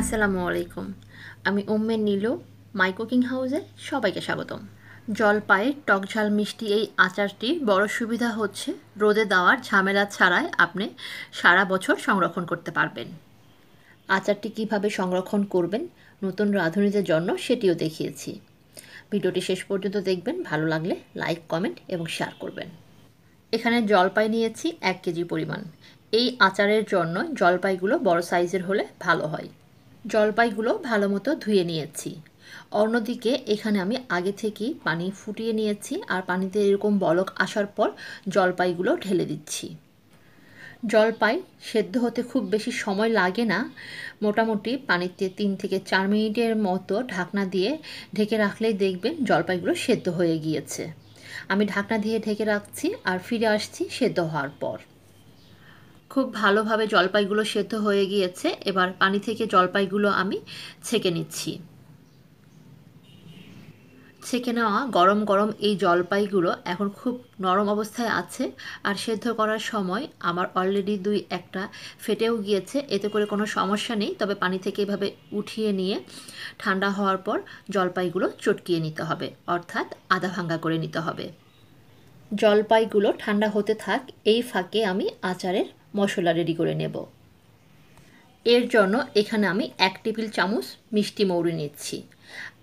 আসসালামু আলাইকুম আমি উম্মের নীল মাই কুকিং হাউসে সবাইকে স্বাগতম জলপাইয়ের টকঝাল মিষ্টি এই আচারটি বড় সুবিধা হচ্ছে রোদে দেওয়ার ঝামেলা ছাড়াই আপনি সারা বছর সংরক্ষণ করতে পারবেন আচারটি কিভাবে সংরক্ষণ করবেন নতুন রাঁধুনিদের জন্য সেটিও দেখিয়েছি ভিডিওটি শেষ পর্যন্ত দেখবেন ভালো লাগলে লাইক কমেন্ট এবং শেয়ার করবেন এখানে জলপাই নিয়েছি এক কেজি পরিমাণ এই আচারের জন্য জলপাইগুলো বড় সাইজের হলে ভালো হয় জলপাইগুলো ভালো মতো ধুয়ে নিয়েছি অন্যদিকে এখানে আমি আগে থেকেই পানি ফুটিয়ে নিয়েছি আর পানিতে এরকম বলক আসার পর জলপাইগুলো ঢেলে দিচ্ছি জলপাই সেদ্ধ হতে খুব বেশি সময় লাগে না মোটামুটি পানিতে তিন থেকে চার মিনিটের মতো ঢাকনা দিয়ে ঢেকে রাখলেই দেখবেন জলপাইগুলো সেদ্ধ হয়ে গিয়েছে আমি ঢাকনা দিয়ে ঢেকে রাখছি আর ফিরে আসছি সেদ্ধ হওয়ার পর খুব ভালোভাবে জলপাইগুলো সেদ্ধ হয়ে গিয়েছে এবার পানি থেকে জলপাইগুলো আমি ছেঁকে নিচ্ছি ছেঁকে নেওয়া গরম গরম এই জলপাইগুলো এখন খুব নরম অবস্থায় আছে আর সেদ্ধ করার সময় আমার অলরেডি দুই একটা ফেটেও গিয়েছে এতে করে কোনো সমস্যা নেই তবে পানি থেকে এভাবে উঠিয়ে নিয়ে ঠান্ডা হওয়ার পর জলপাইগুলো চটকিয়ে নিতে হবে অর্থাৎ আধা ভাঙ্গা করে নিতে হবে জলপাইগুলো ঠান্ডা হতে থাক এই ফাঁকে আমি আচারের মশলা রেডি করে নেব এর জন্য এখানে আমি এক টেবিল চামচ মিষ্টি মৌরি নিচ্ছি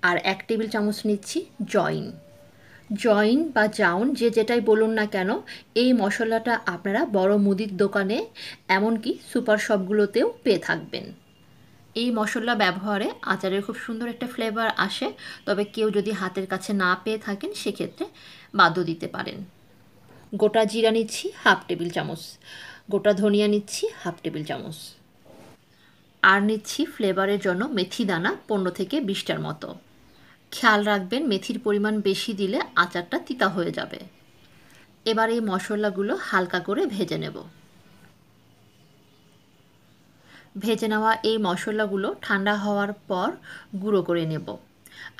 আর এক টেবিল চামচ নিচ্ছি জয়েন জয়েন বা জাউন যে যেটাই বলুন না কেন এই মশলাটা আপনারা বড় মুদির দোকানে এমনকি সুপার শপগুলোতেও পেয়ে থাকবেন এই মশলা ব্যবহারে আচারের খুব সুন্দর একটা ফ্লেভার আসে তবে কেউ যদি হাতের কাছে না পেয়ে থাকেন সেক্ষেত্রে বাদ দিতে পারেন গোটা জিরা নিচ্ছি হাফ টেবিল চামচ গোটা ধনিয়া নিচ্ছি হাফ টেবিল চামচ আর নিচ্ছি ফ্লেভারের জন্য মেথি দানা পনেরো থেকে বিশটার মতো খেয়াল রাখবেন মেথির পরিমাণ বেশি দিলে আচারটা তিতা হয়ে যাবে এবার এই মশলাগুলো হালকা করে ভেজে নেব ভেজে নেওয়া এই মশলাগুলো ঠান্ডা হওয়ার পর গুঁড়ো করে নেব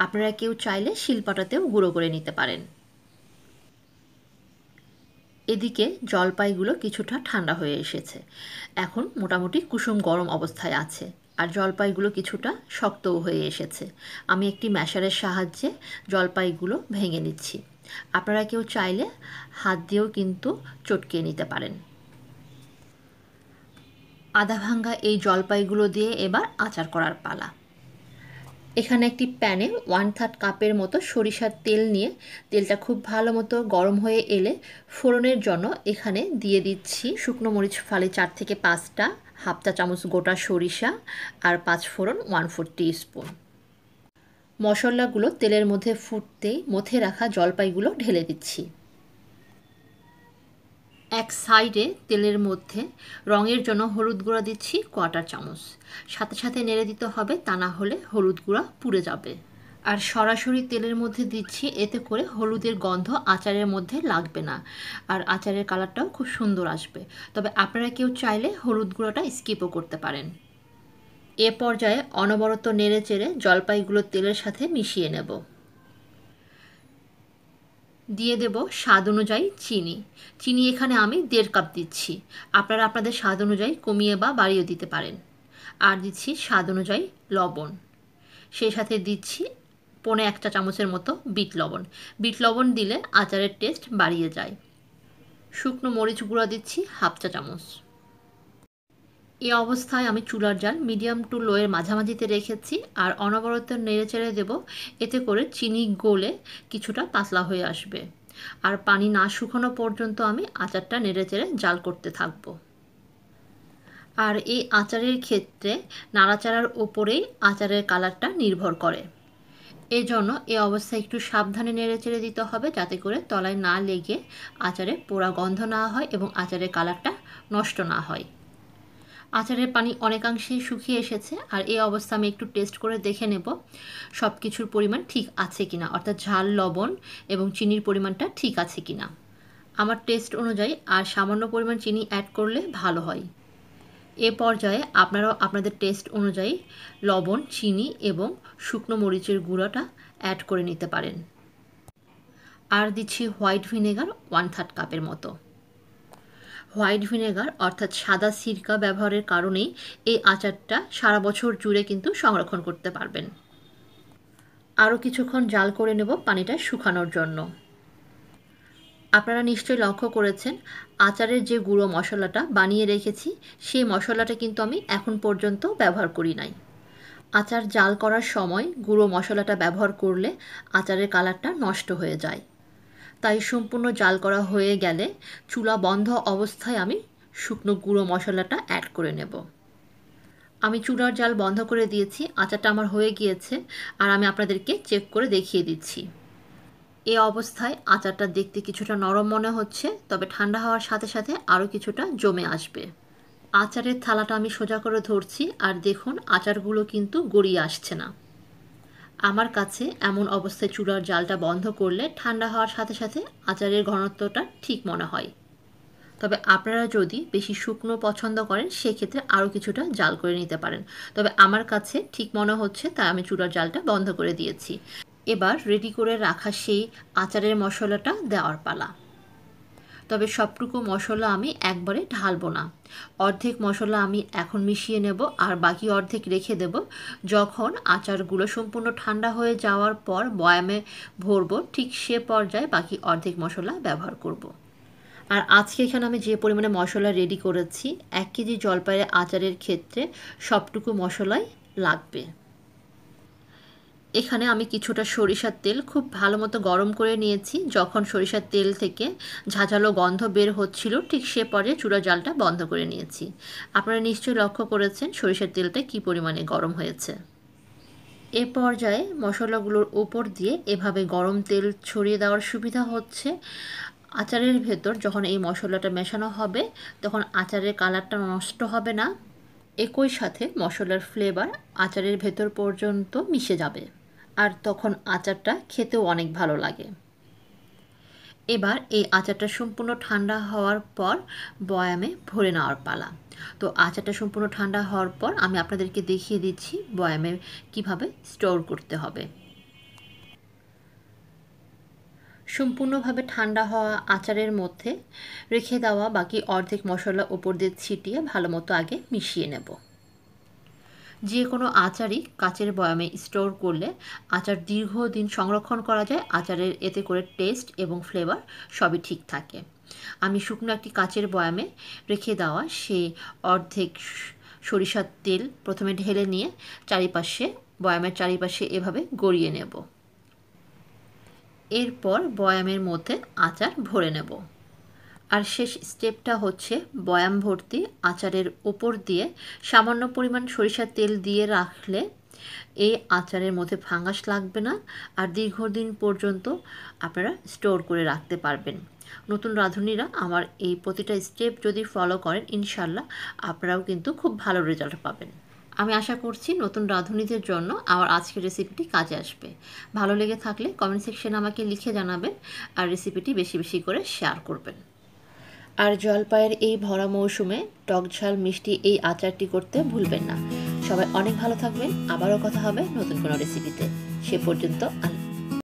আপনারা কেউ চাইলে শিলপাটাতেও গুঁড়ো করে নিতে পারেন এদিকে জলপাইগুলো কিছুটা ঠান্ডা হয়ে এসেছে এখন মোটামুটি কুসুম গরম অবস্থায় আছে আর জলপাইগুলো কিছুটা শক্তও হয়ে এসেছে আমি একটি ম্যাশারের সাহায্যে জলপাইগুলো ভেঙে নিচ্ছি আপনারা কেউ চাইলে হাত দিয়েও কিন্তু চটকে নিতে পারেন আধা ভাঙ্গা এই জলপাইগুলো দিয়ে এবার আচার করার পালা এখানে একটি প্যানে ওয়ান থার্ড কাপের মতো সরিষার তেল নিয়ে তেলটা খুব ভালো মতো গরম হয়ে এলে ফোড়নের জন্য এখানে দিয়ে দিচ্ছি শুকনো মরিচ ফালে চার থেকে পাঁচটা হাফ চা চামচ গোটা সরিষা আর পাঁচ ফোড়ন ওয়ান ফোর স্পুন মশলাগুলো তেলের মধ্যে ফুটতেই মথে রাখা জলপাইগুলো ঢেলে দিচ্ছি এক সাইডে তেলের মধ্যে রঙের জন্য হলুদ গুঁড়া দিচ্ছি কোয়াটার চামচ সাথে সাথে নেড়ে দিতে হবে তা না হলে হলুদ গুঁড়া পুড়ে যাবে আর সরাসরি তেলের মধ্যে দিচ্ছি এতে করে হলুদের গন্ধ আচারের মধ্যে লাগবে না আর আচারের কালারটাও খুব সুন্দর আসবে তবে আপনারা কেউ চাইলে হলুদ গুঁড়োটা স্কিপও করতে পারেন এ পর্যায়ে অনবরত নেড়ে চেড়ে জলপাইগুলো তেলের সাথে মিশিয়ে নেব দিয়ে দেব স্বাদ অনুযায়ী চিনি চিনি এখানে আমি দেড় কাপ দিচ্ছি আপনারা আপনাদের স্বাদ অনুযায়ী কমিয়ে বা বাড়িয়ে দিতে পারেন আর দিচ্ছি স্বাদ অনুযায়ী লবণ সেই সাথে দিচ্ছি পনে এক চা চামচের মতো বিট লবণ বিট লবণ দিলে আচারের টেস্ট বাড়িয়ে যায় শুকনো মরিচ গুঁড়া দিচ্ছি হাফ চা চামচ এই অবস্থায় আমি চুলার জাল মিডিয়াম টু লোয়ের মাঝামাঝিতে রেখেছি আর অনবরত নেড়ে চেড়ে দেবো এতে করে চিনি গোলে কিছুটা পাতলা হয়ে আসবে আর পানি না শুকানো পর্যন্ত আমি আচারটা নেড়ে চেড়ে জাল করতে থাকবো আর এই আচারের ক্ষেত্রে নাড়াচাড়ার ওপরেই আচারের কালারটা নির্ভর করে এই জন্য এ অবস্থায় একটু সাবধানে নেড়ে চেড়ে দিতে হবে যাতে করে তলায় না লেগে আচারে পোড়া গন্ধ না হয় এবং আচারের কালারটা নষ্ট না হয় আচারের পানি অনেকাংশে শুকিয়ে এসেছে আর এই অবস্থা আমি একটু টেস্ট করে দেখে নেব সব কিছুর পরিমাণ ঠিক আছে কিনা অর্থাৎ ঝাল লবণ এবং চিনির পরিমাণটা ঠিক আছে কিনা আমার টেস্ট অনুযায়ী আর সামান্য পরিমাণ চিনি অ্যাড করলে ভালো হয় এ পর্যায়ে আপনারাও আপনাদের টেস্ট অনুযায়ী লবণ চিনি এবং শুকনো মরিচের গুঁড়াটা অ্যাড করে নিতে পারেন আর দিচ্ছি হোয়াইট ভিনেগার ওয়ান থার্ড কাপের মতো হোয়াইট ভিনেগার অর্থাৎ সাদা সিরকা ব্যবহারের কারণেই এই আচারটা সারা বছর জুড়ে কিন্তু সংরক্ষণ করতে পারবেন আরও কিছুক্ষণ জাল করে নেব পানিটা শুকানোর জন্য আপনারা নিশ্চয়ই লক্ষ্য করেছেন আচারের যে গুঁড়ো মশলাটা বানিয়ে রেখেছি সেই মশলাটা কিন্তু আমি এখন পর্যন্ত ব্যবহার করি নাই আচার জাল করার সময় গুঁড়ো মশলাটা ব্যবহার করলে আচারের কালারটা নষ্ট হয়ে যায় তাই সম্পূর্ণ জাল করা হয়ে গেলে চুলা বন্ধ অবস্থায় আমি শুকনো গুঁড়ো মশলাটা অ্যাড করে নেব আমি চুলার জাল বন্ধ করে দিয়েছি আচারটা আমার হয়ে গিয়েছে আর আমি আপনাদেরকে চেক করে দেখিয়ে দিচ্ছি এ অবস্থায় আচারটা দেখতে কিছুটা নরম মনে হচ্ছে তবে ঠান্ডা হওয়ার সাথে সাথে আরও কিছুটা জমে আসবে আচারের থালাটা আমি সোজা করে ধরছি আর দেখুন আচারগুলো কিন্তু গড়িয়ে আসছে না আমার কাছে এমন অবস্থায় চুলার জালটা বন্ধ করলে ঠান্ডা হওয়ার সাথে সাথে আচারের ঘনত্বটা ঠিক মনে হয় তবে আপনারা যদি বেশি শুকনো পছন্দ করেন সেক্ষেত্রে আরও কিছুটা জাল করে নিতে পারেন তবে আমার কাছে ঠিক মনে হচ্ছে তাই আমি চুলার জালটা বন্ধ করে দিয়েছি এবার রেডি করে রাখা সেই আচারের মশলাটা দেওয়ার পালা তবে সবটুকু মশলা আমি একবারে ঢালবো না অর্ধেক মশলা আমি এখন মিশিয়ে নেব আর বাকি অর্ধেক রেখে দেব যখন আচারগুলো সম্পূর্ণ ঠান্ডা হয়ে যাওয়ার পর বয়ামে ভরবো ঠিক সে পর্যায়ে বাকি অর্ধেক মশলা ব্যবহার করব। আর আজকে এখানে আমি যে পরিমাণে মশলা রেডি করেছি এক কেজি জলপাইয়ের আচারের ক্ষেত্রে সবটুকু মশলাই লাগবে এখানে আমি কিছুটা সরিষার তেল খুব ভালো মতো গরম করে নিয়েছি যখন সরিষার তেল থেকে ঝাঁঝালো গন্ধ বের হচ্ছিল ঠিক সে পরে চূড়া জালটা বন্ধ করে নিয়েছি আপনারা নিশ্চয়ই লক্ষ্য করেছেন সরিষার তেলটা কি পরিমাণে গরম হয়েছে এ পর্যায়ে মশলাগুলোর উপর দিয়ে এভাবে গরম তেল ছড়িয়ে দেওয়ার সুবিধা হচ্ছে আচারের ভেতর যখন এই মশলাটা মেশানো হবে তখন আচারের কালারটা নষ্ট হবে না একই সাথে মশলার ফ্লেভার আচারের ভেতর পর্যন্ত মিশে যাবে আর তখন আচারটা খেতেও অনেক ভালো লাগে এবার এই আচারটা সম্পূর্ণ ঠান্ডা হওয়ার পর বয়ামে ভরে নেওয়ার পালা তো আচারটা সম্পূর্ণ ঠান্ডা হওয়ার পর আমি আপনাদেরকে দেখিয়ে দিচ্ছি বয়ামে কিভাবে স্টোর করতে হবে সম্পূর্ণভাবে ঠান্ডা হওয়া আচারের মধ্যে রেখে দেওয়া বাকি অর্ধেক মশলা ওপর দিয়ে ছিটিয়ে ভালো মতো আগে মিশিয়ে নেব যে কোনো আচারই কাচের বয়ামে স্টোর করলে আচার দীর্ঘদিন সংরক্ষণ করা যায় আচারের এতে করে টেস্ট এবং ফ্লেভার সবই ঠিক থাকে আমি শুকনো একটি কাচের বয়ামে রেখে দেওয়া সেই অর্ধেক সরিষার তেল প্রথমে ঢেলে নিয়ে চারিপাশে বয়ামের চারিপাশে এভাবে গড়িয়ে নেব এরপর বয়ামের মধ্যে আচার ভরে নেব আর শেষ স্টেপটা হচ্ছে বয়াম ভর্তি আচারের ওপর দিয়ে সামান্য পরিমাণ সরিষার তেল দিয়ে রাখলে এই আচারের মধ্যে ফাঙ্গাস লাগবে না আর দীর্ঘদিন পর্যন্ত আপনারা স্টোর করে রাখতে পারবেন নতুন রাঁধুনিরা আমার এই প্রতিটা স্টেপ যদি ফলো করেন ইনশাল্লাহ আপনারাও কিন্তু খুব ভালো রেজাল্ট পাবেন আমি আশা করছি নতুন রাঁধুনিদের জন্য আমার আজকের রেসিপিটি কাজে আসবে ভালো লেগে থাকলে কমেন্ট সেকশনে আমাকে লিখে জানাবেন আর রেসিপিটি বেশি বেশি করে শেয়ার করবেন আর জলপাইয়ের এই ভরা মৌসুমে টকঝাল মিষ্টি এই আচারটি করতে ভুলবেন না সবাই অনেক ভালো থাকবেন আবারও কথা হবে নতুন কোনো রেসিপিতে সে পর্যন্ত আল্লাহ